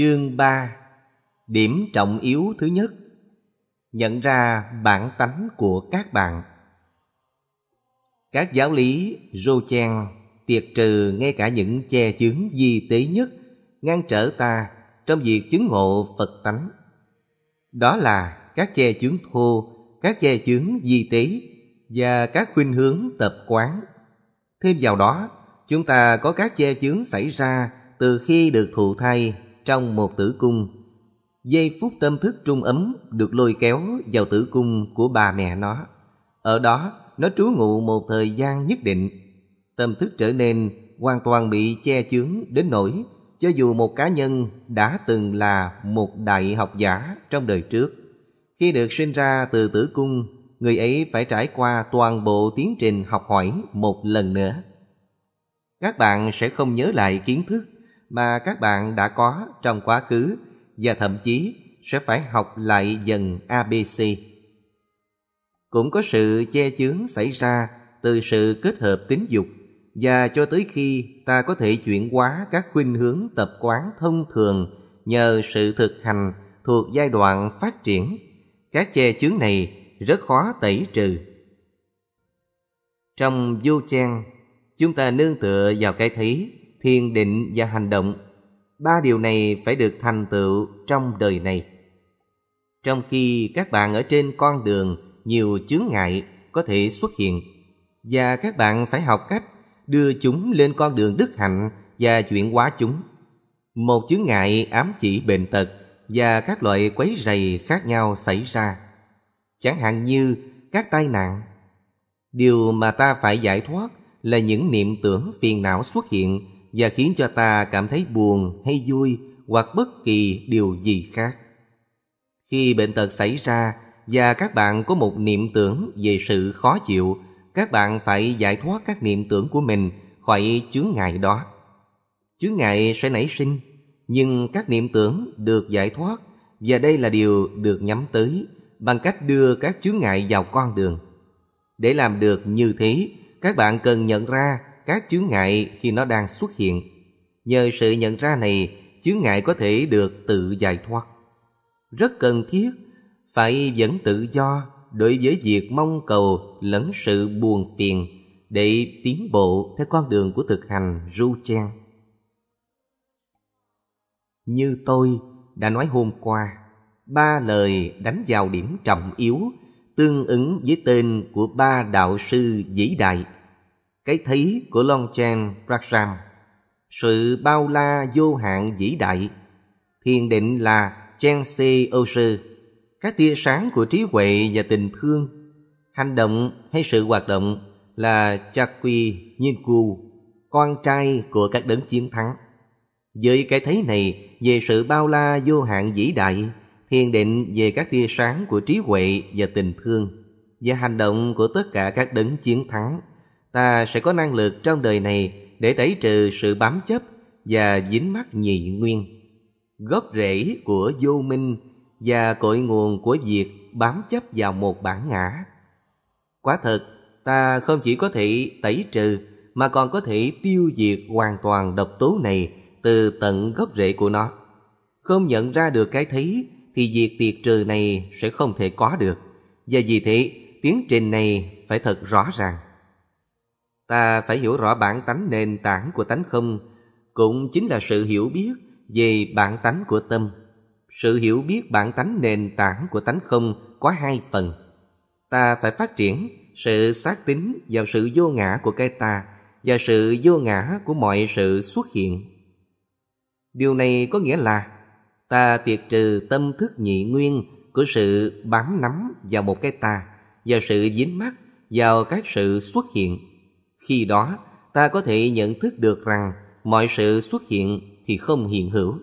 Chương 3 Điểm trọng yếu thứ nhất Nhận ra bản tánh của các bạn Các giáo lý rô chen tiệt trừ ngay cả những che chướng di tế nhất ngăn trở ta trong việc chứng ngộ Phật tánh. Đó là các che chướng thô, các che chướng di tế và các khuynh hướng tập quán. Thêm vào đó, chúng ta có các che chướng xảy ra từ khi được thụ thai trong một tử cung. Giây phút tâm thức trung ấm được lôi kéo vào tử cung của bà mẹ nó. Ở đó, nó trú ngụ một thời gian nhất định. Tâm thức trở nên hoàn toàn bị che chướng đến nỗi cho dù một cá nhân đã từng là một đại học giả trong đời trước. Khi được sinh ra từ tử cung, người ấy phải trải qua toàn bộ tiến trình học hỏi một lần nữa. Các bạn sẽ không nhớ lại kiến thức mà các bạn đã có trong quá khứ và thậm chí sẽ phải học lại dần ABC. Cũng có sự che chướng xảy ra từ sự kết hợp tính dục và cho tới khi ta có thể chuyển hóa các khuynh hướng tập quán thông thường nhờ sự thực hành thuộc giai đoạn phát triển. Các che chướng này rất khó tẩy trừ. Trong vô chen, chúng ta nương tựa vào cái thấy thiền định và hành động. Ba điều này phải được thành tựu trong đời này. Trong khi các bạn ở trên con đường nhiều chướng ngại có thể xuất hiện và các bạn phải học cách đưa chúng lên con đường đức hạnh và chuyển hóa chúng. Một chướng ngại ám chỉ bệnh tật và các loại quấy rầy khác nhau xảy ra. Chẳng hạn như các tai nạn. Điều mà ta phải giải thoát là những niệm tưởng phiền não xuất hiện và khiến cho ta cảm thấy buồn hay vui hoặc bất kỳ điều gì khác. Khi bệnh tật xảy ra và các bạn có một niệm tưởng về sự khó chịu, các bạn phải giải thoát các niệm tưởng của mình khỏi chướng ngại đó. Chướng ngại sẽ nảy sinh, nhưng các niệm tưởng được giải thoát và đây là điều được nhắm tới bằng cách đưa các chướng ngại vào con đường. Để làm được như thế, các bạn cần nhận ra các chướng ngại khi nó đang xuất hiện. Nhờ sự nhận ra này, chướng ngại có thể được tự giải thoát. Rất cần thiết phải vẫn tự do đối với việc mong cầu lẫn sự buồn phiền để tiến bộ theo con đường của thực hành ru chen. Như tôi đã nói hôm qua, ba lời đánh vào điểm trọng yếu tương ứng với tên của ba đạo sư vĩ đại cái thấy của chen Praksham, sự bao la vô hạn vĩ đại, thiền định là Chense Osho, các tia sáng của trí huệ và tình thương, hành động hay sự hoạt động là Chakwi Ninku, con trai của các đấng chiến thắng. Với cái thấy này về sự bao la vô hạn vĩ đại, thiền định về các tia sáng của trí huệ và tình thương và hành động của tất cả các đấng chiến thắng ta sẽ có năng lực trong đời này để tẩy trừ sự bám chấp và dính mắc nhị nguyên, gốc rễ của vô minh và cội nguồn của việc bám chấp vào một bản ngã. Quả thật, ta không chỉ có thể tẩy trừ mà còn có thể tiêu diệt hoàn toàn độc tố này từ tận gốc rễ của nó. Không nhận ra được cái thấy thì việc tiệt trừ này sẽ không thể có được. Và vì thế, tiến trình này phải thật rõ ràng ta phải hiểu rõ bản tánh nền tảng của tánh không cũng chính là sự hiểu biết về bản tánh của tâm sự hiểu biết bản tánh nền tảng của tánh không có hai phần ta phải phát triển sự xác tính vào sự vô ngã của cái ta và sự vô ngã của mọi sự xuất hiện điều này có nghĩa là ta tiệt trừ tâm thức nhị nguyên của sự bám nắm vào một cái ta và sự dính mắc vào các sự xuất hiện khi đó, ta có thể nhận thức được rằng mọi sự xuất hiện thì không hiện hữu.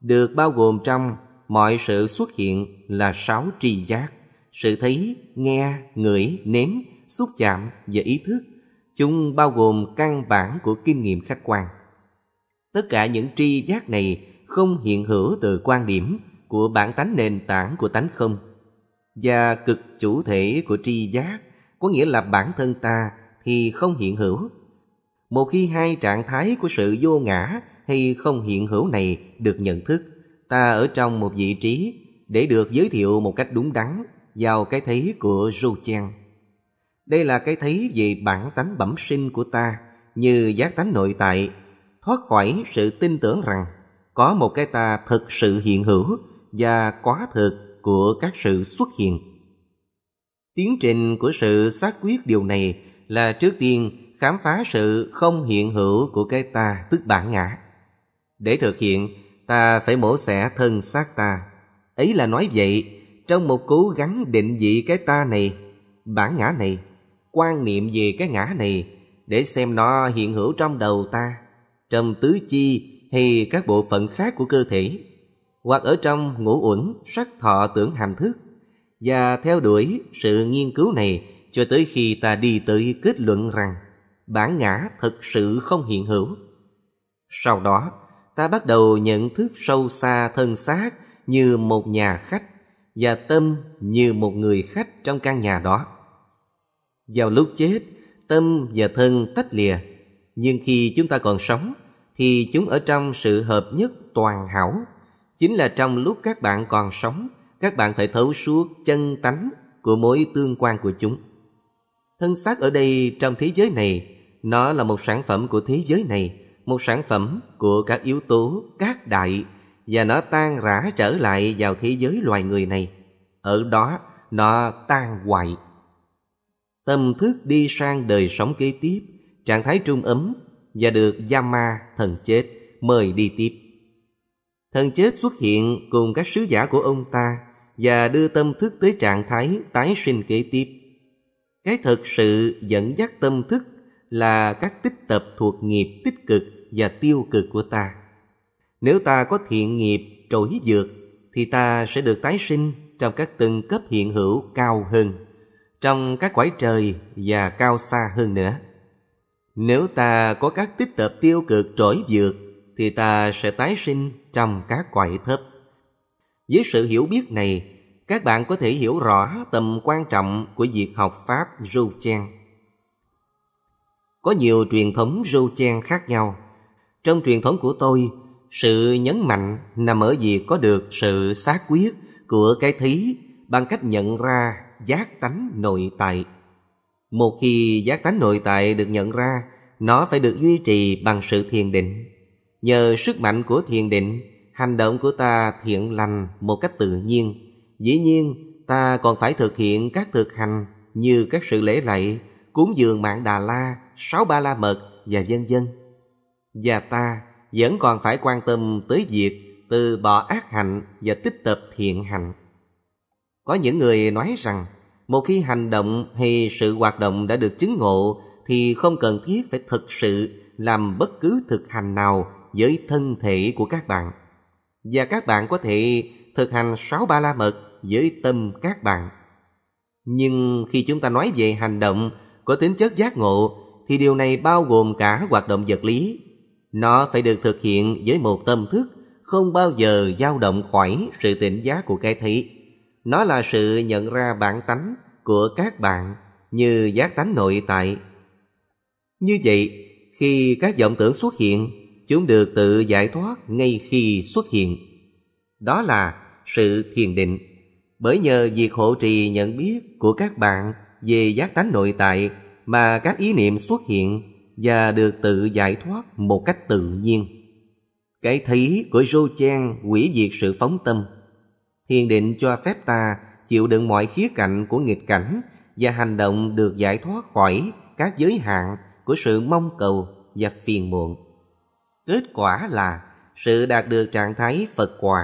Được bao gồm trong mọi sự xuất hiện là sáu tri giác, sự thấy, nghe, ngửi, nếm, xúc chạm và ý thức. Chúng bao gồm căn bản của kinh nghiệm khách quan. Tất cả những tri giác này không hiện hữu từ quan điểm của bản tánh nền tảng của tánh không và cực chủ thể của tri giác có nghĩa là bản thân ta thì không hiện hữu. Một khi hai trạng thái của sự vô ngã hay không hiện hữu này được nhận thức, ta ở trong một vị trí để được giới thiệu một cách đúng đắn vào cái thấy của Ru Chen. Đây là cái thấy về bản tánh bẩm sinh của ta như giác tánh nội tại, thoát khỏi sự tin tưởng rằng có một cái ta thực sự hiện hữu và quá thực của các sự xuất hiện. Tiến trình của sự xác quyết điều này là trước tiên khám phá sự không hiện hữu của cái ta tức bản ngã. Để thực hiện, ta phải mổ xẻ thân xác ta. Ấy là nói vậy, trong một cố gắng định vị cái ta này, bản ngã này, quan niệm về cái ngã này, để xem nó hiện hữu trong đầu ta, trong tứ chi hay các bộ phận khác của cơ thể, hoặc ở trong ngũ uẩn, sắc thọ tưởng hành thức, và theo đuổi sự nghiên cứu này cho tới khi ta đi tới kết luận rằng bản ngã thật sự không hiện hữu. Sau đó, ta bắt đầu nhận thức sâu xa thân xác như một nhà khách và tâm như một người khách trong căn nhà đó. Vào lúc chết, tâm và thân tách lìa, nhưng khi chúng ta còn sống thì chúng ở trong sự hợp nhất toàn hảo. Chính là trong lúc các bạn còn sống, các bạn phải thấu suốt chân tánh của mối tương quan của chúng. Thân xác ở đây trong thế giới này, nó là một sản phẩm của thế giới này, một sản phẩm của các yếu tố các đại và nó tan rã trở lại vào thế giới loài người này. Ở đó nó tan hoại. Tâm thức đi sang đời sống kế tiếp, trạng thái trung ấm và được Yama thần chết mời đi tiếp. Thần chết xuất hiện cùng các sứ giả của ông ta và đưa tâm thức tới trạng thái tái sinh kế tiếp cái thực sự dẫn dắt tâm thức là các tích tập thuộc nghiệp tích cực và tiêu cực của ta nếu ta có thiện nghiệp trỗi dược thì ta sẽ được tái sinh trong các từng cấp hiện hữu cao hơn trong các quải trời và cao xa hơn nữa nếu ta có các tích tập tiêu cực trỗi dược thì ta sẽ tái sinh trong các quải thấp với sự hiểu biết này các bạn có thể hiểu rõ tầm quan trọng của việc học Pháp Dzogchen. Có nhiều truyền thống Dzogchen khác nhau. Trong truyền thống của tôi, sự nhấn mạnh nằm ở việc có được sự xác quyết của cái thí bằng cách nhận ra giác tánh nội tại. Một khi giác tánh nội tại được nhận ra, nó phải được duy trì bằng sự thiền định. Nhờ sức mạnh của thiền định, hành động của ta thiện lành một cách tự nhiên Dĩ nhiên, ta còn phải thực hiện các thực hành như các sự lễ lạy, cúng dường mạng Đà La, sáu ba la mật và vân vân. Và ta vẫn còn phải quan tâm tới việc từ bỏ ác hạnh và tích tập thiện hạnh. Có những người nói rằng một khi hành động hay sự hoạt động đã được chứng ngộ thì không cần thiết phải thực sự làm bất cứ thực hành nào với thân thể của các bạn. Và các bạn có thể thực hành sáu ba la mật với tâm các bạn. Nhưng khi chúng ta nói về hành động có tính chất giác ngộ thì điều này bao gồm cả hoạt động vật lý. Nó phải được thực hiện với một tâm thức không bao giờ dao động khỏi sự tỉnh giác của cái thấy. Nó là sự nhận ra bản tánh của các bạn như giác tánh nội tại. Như vậy, khi các vọng tưởng xuất hiện, chúng được tự giải thoát ngay khi xuất hiện. Đó là sự thiền định bởi nhờ việc hộ trì nhận biết của các bạn về giác tánh nội tại mà các ý niệm xuất hiện và được tự giải thoát một cách tự nhiên. Cái thấy của Rô Chen quỷ diệt sự phóng tâm. Thiền định cho phép ta chịu đựng mọi khía cạnh của nghịch cảnh và hành động được giải thoát khỏi các giới hạn của sự mong cầu và phiền muộn. Kết quả là sự đạt được trạng thái Phật quả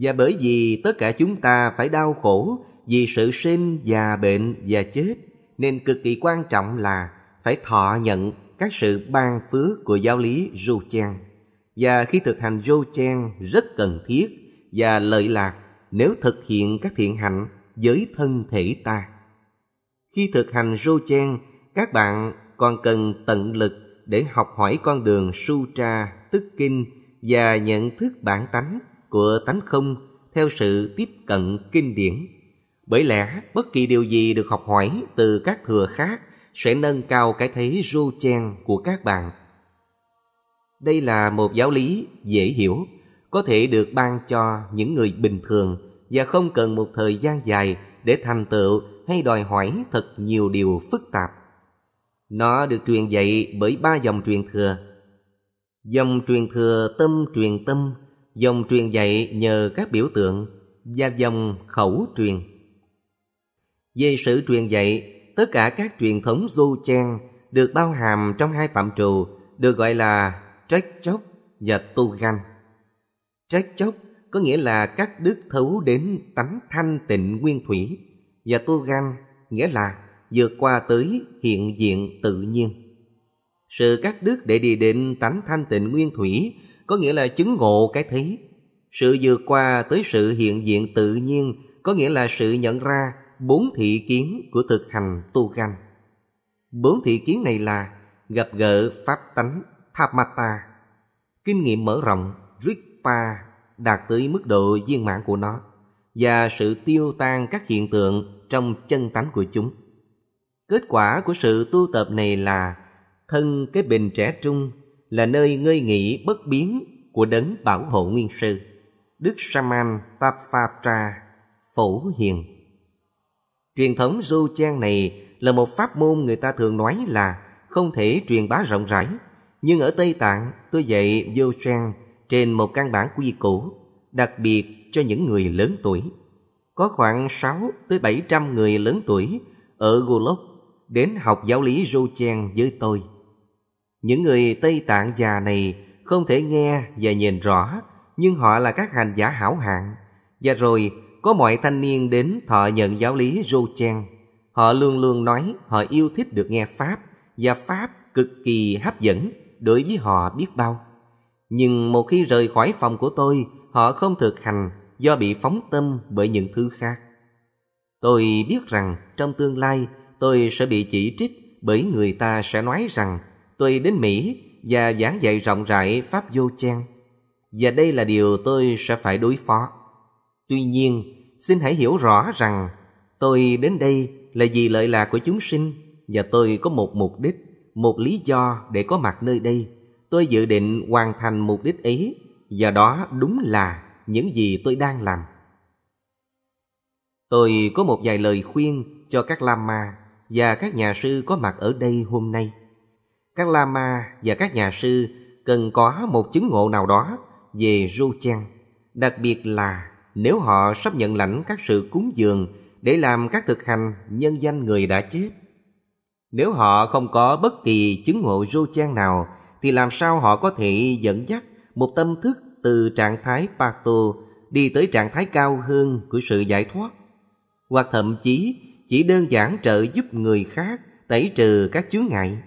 và bởi vì tất cả chúng ta phải đau khổ vì sự sinh và bệnh và chết, nên cực kỳ quan trọng là phải thọ nhận các sự ban phước của giáo lý Rô Chan. Và khi thực hành Rô Chan rất cần thiết và lợi lạc nếu thực hiện các thiện hạnh với thân thể ta. Khi thực hành Rô Chan, các bạn còn cần tận lực để học hỏi con đường su tra tức kinh và nhận thức bản tánh của tánh không theo sự tiếp cận kinh điển. Bởi lẽ bất kỳ điều gì được học hỏi từ các thừa khác sẽ nâng cao cái thấy rô chen của các bạn. Đây là một giáo lý dễ hiểu, có thể được ban cho những người bình thường và không cần một thời gian dài để thành tựu hay đòi hỏi thật nhiều điều phức tạp. Nó được truyền dạy bởi ba dòng truyền thừa. Dòng truyền thừa tâm truyền tâm dòng truyền dạy nhờ các biểu tượng và dòng khẩu truyền. Về sự truyền dạy, tất cả các truyền thống du chen được bao hàm trong hai phạm trù được gọi là trách chốc và tu ganh. Trách chốc có nghĩa là các đức thấu đến tánh thanh tịnh nguyên thủy và tu ganh nghĩa là vượt qua tới hiện diện tự nhiên. Sự các đức để đi đến tánh thanh tịnh nguyên thủy có nghĩa là chứng ngộ cái thấy. Sự vượt qua tới sự hiện diện tự nhiên có nghĩa là sự nhận ra bốn thị kiến của thực hành tu ganh. Bốn thị kiến này là gặp gỡ pháp tánh tháp mata Kinh nghiệm mở rộng Rigpa đạt tới mức độ viên mãn của nó và sự tiêu tan các hiện tượng trong chân tánh của chúng. Kết quả của sự tu tập này là thân cái bình trẻ trung là nơi ngơi nghỉ bất biến của đấng bảo hộ nguyên sư Đức Saman Tapatra Phổ Hiền. Truyền thống du trang này là một pháp môn người ta thường nói là không thể truyền bá rộng rãi, nhưng ở Tây Tạng tôi dạy vô trang trên một căn bản quy củ, đặc biệt cho những người lớn tuổi. Có khoảng 6 tới 700 người lớn tuổi ở Gulok đến học giáo lý du chan với tôi. Những người Tây Tạng già này không thể nghe và nhìn rõ, nhưng họ là các hành giả hảo hạng. Và rồi, có mọi thanh niên đến thọ nhận giáo lý Jochen. Họ luôn luôn nói họ yêu thích được nghe Pháp, và Pháp cực kỳ hấp dẫn đối với họ biết bao. Nhưng một khi rời khỏi phòng của tôi, họ không thực hành do bị phóng tâm bởi những thứ khác. Tôi biết rằng trong tương lai tôi sẽ bị chỉ trích bởi người ta sẽ nói rằng tôi đến Mỹ và giảng dạy rộng rãi Pháp vô trang Và đây là điều tôi sẽ phải đối phó. Tuy nhiên, xin hãy hiểu rõ rằng tôi đến đây là vì lợi lạc của chúng sinh và tôi có một mục đích, một lý do để có mặt nơi đây. Tôi dự định hoàn thành mục đích ấy và đó đúng là những gì tôi đang làm. Tôi có một vài lời khuyên cho các lama và các nhà sư có mặt ở đây hôm nay các lama và các nhà sư cần có một chứng ngộ nào đó về ru chan, đặc biệt là nếu họ sắp nhận lãnh các sự cúng dường để làm các thực hành nhân danh người đã chết. Nếu họ không có bất kỳ chứng ngộ ru chan nào thì làm sao họ có thể dẫn dắt một tâm thức từ trạng thái pato đi tới trạng thái cao hơn của sự giải thoát hoặc thậm chí chỉ đơn giản trợ giúp người khác tẩy trừ các chướng ngại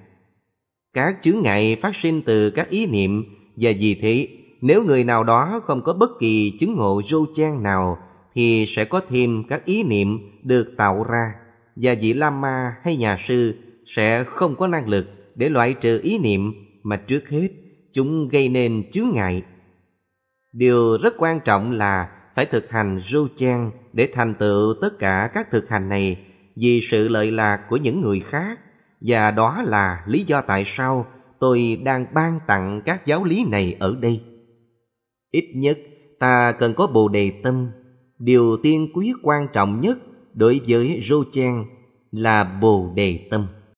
các chướng ngại phát sinh từ các ý niệm và vì thế nếu người nào đó không có bất kỳ chứng ngộ rô trang nào thì sẽ có thêm các ý niệm được tạo ra và vị lama hay nhà sư sẽ không có năng lực để loại trừ ý niệm mà trước hết chúng gây nên chướng ngại. Điều rất quan trọng là phải thực hành rô trang để thành tựu tất cả các thực hành này vì sự lợi lạc của những người khác và đó là lý do tại sao tôi đang ban tặng các giáo lý này ở đây. Ít nhất ta cần có bồ đề tâm. Điều tiên quý quan trọng nhất đối với Rô Chen là bồ đề tâm.